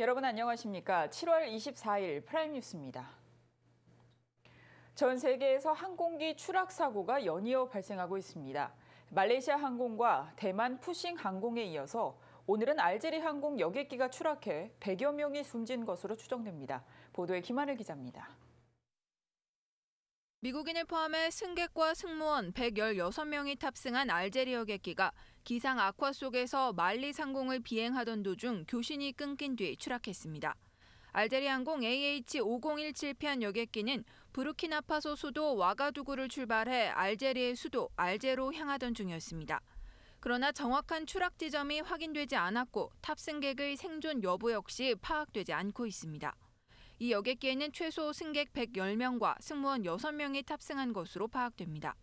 여러분 안녕하십니까? 7월 24일 프라임 뉴스입니다. 전 세계에서 항공기 추락 사고가 연이어 발생하고 있습니다. 말레이시아 항공과 대만 푸싱 항공에 이어서 오늘은 알제리 항공 여객기가 추락해 100여 명이 숨진 것으로 추정됩니다. 보도에 김하늘 기자입니다. 미국인을 포함해 승객과 승무원 116명이 탑승한 알제리어 객기가 기상 악화 속에서 말리 상공을 비행하던 도중 교신이 끊긴 뒤 추락했습니다. 알제리항공 AH5017 편 여객기는 부르키나파소 수도 와가두구를 출발해 알제리의 수도 알제로 향하던 중이었습니다. 그러나 정확한 추락 지점이 확인되지 않았고 탑승객의 생존 여부 역시 파악되지 않고 있습니다. 이 여객기에는 최소 승객 110명과 승무원 6명이 탑승한 것으로 파악됩니다.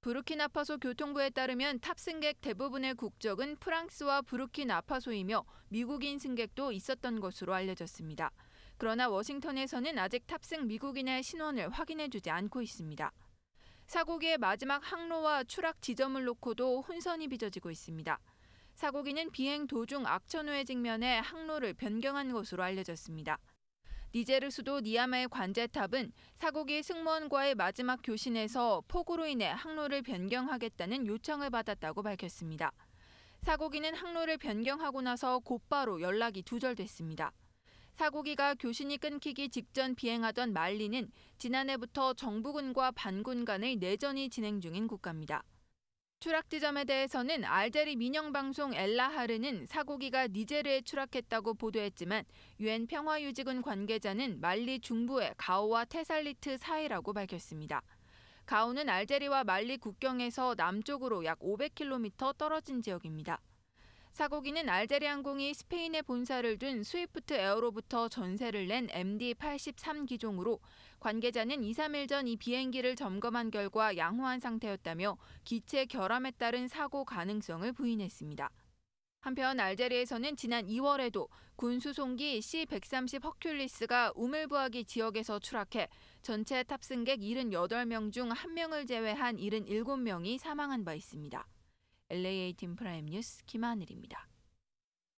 부르키나파소 교통부에 따르면 탑승객 대부분의 국적은 프랑스와 부르키나파소이며 미국인 승객도 있었던 것으로 알려졌습니다. 그러나 워싱턴에서는 아직 탑승 미국인의 신원을 확인해 주지 않고 있습니다. 사고기의 마지막 항로와 추락 지점을 놓고도 혼선이 빚어지고 있습니다. 사고기는 비행 도중 악천후의 직면해 항로를 변경한 것으로 알려졌습니다. 니제르 수도 니아마의 관제탑은 사고기 승무원과의 마지막 교신에서 폭우로 인해 항로를 변경하겠다는 요청을 받았다고 밝혔습니다. 사고기는 항로를 변경하고 나서 곧바로 연락이 두절됐습니다. 사고기가 교신이 끊기기 직전 비행하던 말리는 지난해부터 정부군과 반군 간의 내전이 진행 중인 국가입니다. 추락지점에 대해서는 알제리 민영방송 엘라하르는 사고기가 니제르에 추락했다고 보도했지만 유엔 평화유지군 관계자는 말리 중부의 가오와 테살리트 사이라고 밝혔습니다. 가오는 알제리와 말리 국경에서 남쪽으로 약 500km 떨어진 지역입니다. 사고기는 알제리항공이 스페인에 본사를 둔 스위프트 에어로부터 전세를 낸 MD-83 기종으로 관계자는 2, 3일 전 이 비행기를 점검한 결과 양호한 상태였다며 기체 결함에 따른 사고 가능성을 부인했습니다. 한편 알제리에서는 지난 2월에도 군 수송기 C-130 허큘리스가 우물부하기 지역에서 추락해 전체 탑승객 78명 중 1명을 제외한 77명이 사망한 바 있습니다. l a 팀 프라임 뉴스 김하늘입니다.